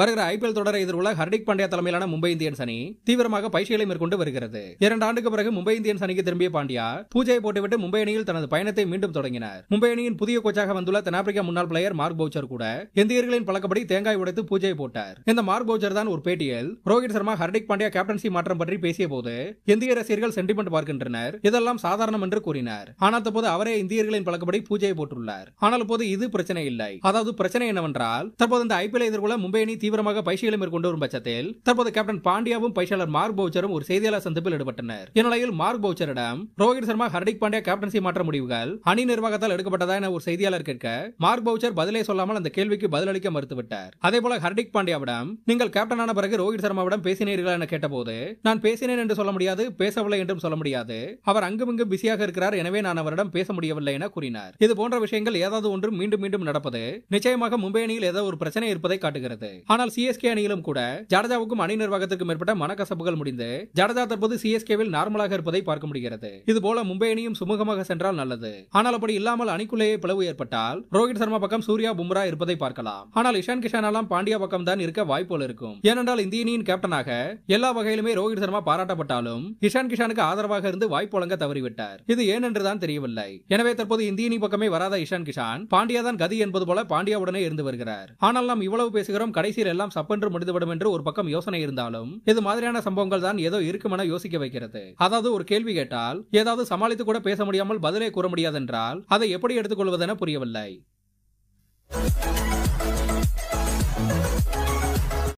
வருகிற ஐபிஎல் தொடரை எதிர்கொள்ள ஹர்திக் பாண்டியா தலைமையிலான மும்பை இந்தியன்ஸ் அணி தீவிரமாக பயிற்சிகளை மேற்கொண்டு வருகிறது இரண்டு ஆண்டுக்கு பிறகு மும்பை இந்தியன்ஸ் அணிக்கு திரும்பிய பாண்டியா பூஜையை போட்டுவிட்டு மும்பை அணியில் தனது பயணத்தை மீண்டும் தொடங்கினார் மும்பை அணியின் புதிய கோச்சாக வந்துள்ள தென்னாப்பிரிக்கா முன்னாள் பிளேயர் மார்க் பவுச்சர் கூட இந்தியர்களின் பழக்கப்படி தேங்காய் உடைத்து பூஜையை போட்டார் இந்த மார்க் பவுச்சர் தான் ஒரு பேட்டியில் ரோஹித் சர்மா ஹர்திக் பாண்டியா கேப்டன்சி மாற்றம் பற்றி பேசிய போது இந்திய ரசிகர்கள் சென்டிமெண்ட் பார்க்கின்றனர் இதெல்லாம் சாதாரணம் என்று கூறினார் ஆனால் தற்போது அவரே இந்தியர்களின் பழக்கப்படி பூஜையை போட்டுள்ளார் ஆனால் இப்போது இது பிரச்சனை இல்லை அதாவது பிரச்சனை என்னவென்றால் தற்போது இந்த ஐபிஎல் எதிர்கொள்ள மும்பை அணி தீவிரமாக பயிற்சிகளை மேற்கொண்டு வரும் பட்சத்தில் தற்போது கேப்டன் பாண்டியாவும் பயிற்சியாளர் மார்க் பவுச்சரும் ஒரு செய்தியாளர் சந்திப்பில் ஈடுபட்டனர் இந்நிலையில் மார்க் பவுச்சரிடம் ரோஹித் சர்மா ஹர்திக் பாண்டியா கேப்டன்சி மாற்ற முடிவுகள் அணி நிர்வாகத்தால் எடுக்கப்பட்டதா என ஒரு செய்தியாளர் கேட்க மார்க் பவுச்சர் பதிலே சொல்லாமல் அந்த கேள்விக்கு பதிலளிக்க மறுத்துவிட்டார் அதே போல ஹர்திக் பாண்டியாவிடம் நீங்கள் கேப்டனான பிறகு ரோஹித் சர்மாவிடம் பேசினீர்கள் என கேட்டபோது நான் பேசினேன் என்று சொல்ல முடியாது பேசவில்லை என்றும் சொல்ல முடியாது அவர் அங்கும் இங்கும் பிஸியாக இருக்கிறார் எனவே நான் அவரிடம் பேச முடியவில்லை என கூறினார் இது போன்ற விஷயங்கள் ஏதாவது ஒன்றும் மீண்டும் மீண்டும் நடப்பது நிச்சயமாக மும்பை அணியில் ஏதோ ஒரு பிரச்சனை இருப்பதை காட்டுகிறது ஆனால் சிஎஸ்கே அணியிலும் கூட ஜடேஜாவுக்கும் அணி நிர்வாகத்திற்கும் ஏற்பட்ட மனக்கசப்புகள் முடிந்து ஜடேஜா தற்போது சிஎஸ்கேவில் நார்மலாக இருப்பதை பார்க்க முடிகிறது இதுபோல மும்பை அணியும் சுமூகமாக சென்றால் நல்லது ஆனால் அப்படி இல்லாமல் அணிக்குள்ளேயே பிளவு ஏற்பட்டால் ரோஹித் சர்மா பக்கம் சூர்யா பும்ரா இருப்பதை பார்க்கலாம் ஆனால் இஷான் கிஷான் எல்லாம் பாண்டியா பக்கம் தான் இருக்க வாய்ப்புகள் இருக்கும் ஏனென்றால் இந்திய அணியின் கேப்டனாக எல்லா வகையிலுமே ரோஹித் சர்மா பாராட்டப்பட்டாலும் இஷான் கிஷானுக்கு ஆதரவாக இருந்து வாய்ப்பு வழங்க தவறிவிட்டார் இது ஏனென்றுதான் தெரியவில்லை எனவே தற்போது இந்திய அணி பக்கமே வராத இஷான் கிஷான் பாண்டியா தான் கதி என்பது போல பாண்டியாவுடனே இருந்து வருகிறார் ஆனால் நாம் இவ்வளவு பேசுகிறோம் கடைசி இறுதியில் எல்லாம் சப்பென்று முடிந்துவிடும் என்று ஒரு பக்கம் யோசனை இருந்தாலும் இது மாதிரியான சம்பவங்கள் தான் ஏதோ என யோசிக்க வைக்கிறது அதாவது ஒரு கேள்வி கேட்டால் ஏதாவது சமாளித்து கூட பேச முடியாமல் பதிலே கூற முடியாது என்றால் அதை எப்படி எடுத்துக்கொள்வதென புரியவில்லை